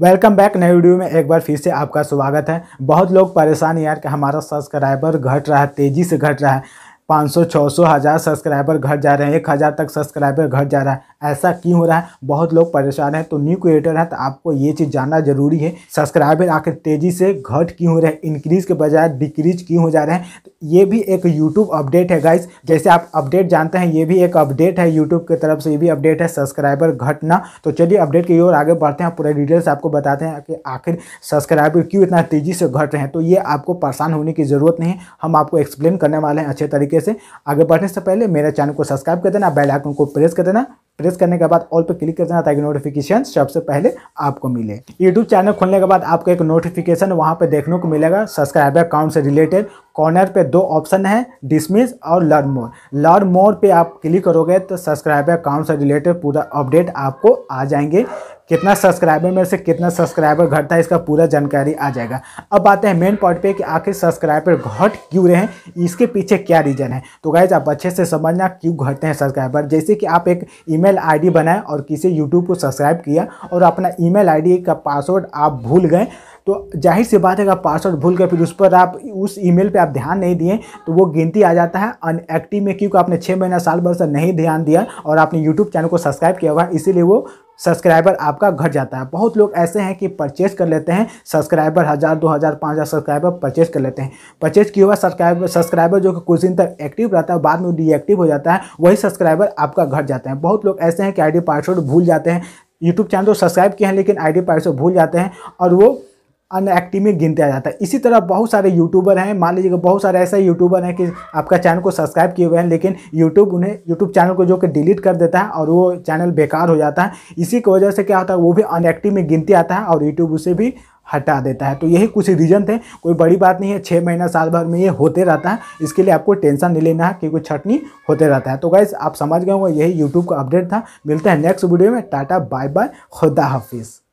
welcome back नए video में एक बार फिर से आपका स्वागत है बहुत लोग परेशान यार कि हमारा सब्सक्राइबर घट रहा है तेज़ी से घट रहा है 500, 600, हज़ार सब्सक्राइबर घट जा रहे हैं एक हज़ार तक सब्सक्राइबर घट जा रहा है ऐसा क्यों हो रहा है बहुत लोग परेशान हैं तो न्यू क्रिएटर हैं तो आपको ये चीज़ जानना जरूरी है सब्सक्राइबर आखिर तेज़ी से घट क्यों हो रहे हैं इंक्रीज़ के बजाय डिक्रीज क्यों हो जा रहे हैं तो ये भी एक यूट्यूब अपडेट है गाइस जैसे आप अपडेट जानते हैं ये भी एक अपडेट है यूट्यूब की तरफ से ये भी अपडेट है सब्सक्राइबर घटना तो चलिए अपडेट की ओर आगे बढ़ते हैं पूरे डिटेल्स आपको बताते हैं कि आखिर सब्सक्राइबर क्यों इतना तेज़ी से घट रहे हैं तो ये आपको परेशान होने की ज़रूरत नहीं हम आपको एक्सप्लेन करने वाले हैं अच्छे तरीके से आगे बढ़ने से पहले मेरे चैनल को सब्सक्राइब कर देना बेल आइकन को प्रेस कर देना प्रेस करने के बाद ऑल पर क्लिक कर देना ताकि नोटिफिकेशन सबसे पहले आपको मिले यूट्यूब चैनल खोलने के बाद आपको एक नोटिफिकेशन वहाँ पर देखने को मिलेगा सब्सक्राइबर अकाउंट से रिलेटेड कॉर्नर पे दो ऑप्शन है डिसमिस और लर्न मोर लर्न मोर पे आप क्लिक करोगे तो सब्सक्राइबर अकाउंट से रिलेटेड पूरा अपडेट आपको आ जाएंगे कितना सब्सक्राइबर में से कितना सब्सक्राइबर घटता है इसका पूरा जानकारी आ जाएगा अब आते हैं मेन पॉइंट पे कि आखिर सब्सक्राइबर घट क्यों रहे हैं इसके पीछे क्या रीज़न है तो गाइज आप अच्छे से समझना क्यों घटते हैं सब्सक्राइबर जैसे कि आप एक ईमेल आईडी बनाएं और किसी यूट्यूब को सब्सक्राइब किया और अपना ईमेल आईडी का पासवर्ड आप भूल गए तो जाहिर सी बात है अगर पासवर्ड भूल कर फिर उस पर आप उस ईमेल पे आप ध्यान नहीं दिए तो वो गिनती आ जाता है अनएक्टिव में क्योंकि आपने छः महीना साल भर से नहीं ध्यान दिया और आपने यूट्यूब चैनल को सब्सक्राइब किया हुआ इसीलिए वो सब्सक्राइबर आपका घट जाता है बहुत लोग ऐसे हैं कि परचेज कर लेते हैं सब्सक्राइबर हज़ार दो हज़ार पाँच हज़ार सब्सक्राइबर परचेज कर लेते हैं परचेज किया हुआ सब्सक्राइबर सब्सक्राइबर जो कि कुछ दिन तक एक्टिव रहता है बाद में डीएक्टिव हो जाता है वही सब्सक्राइबर आपका घट जाता है बहुत लोग ऐसे हैं कि आई पासवर्ड भूल जाते हैं यूट्यूब चैनल तो सब्सक्राइब किए हैं लेकिन डी पासवर्ड भूल जाते हैं और वो अनएक्टिव में गिनते आ जाता है इसी तरह बहुत सारे यूट्यूबर हैं मान लीजिएगा बहुत सारे ऐसे यूट्यूबर हैं कि आपका चैनल को सब्सक्राइब किए हुए हैं लेकिन यूट्यूब उन्हें यूट्यूब चैनल को जो कि डिलीट कर देता है और वो चैनल बेकार हो जाता है इसी की वजह से क्या होता है वो भी अनएक्टिव में गिनते आता है और यूट्यूब उसे भी हटा देता है तो यही कुछ रीज़न थे कोई बड़ी बात नहीं है छः महीना साल भर में ये होते रहता है इसके लिए आपको टेंशन नहीं लेना है क्योंकि छटनी होते रहता है तो गाइज आप समझ गए होंगे यही यूट्यूब का अपडेट था मिलते हैं नेक्स्ट वीडियो में टाटा बाय बाय खुदा हाफिज़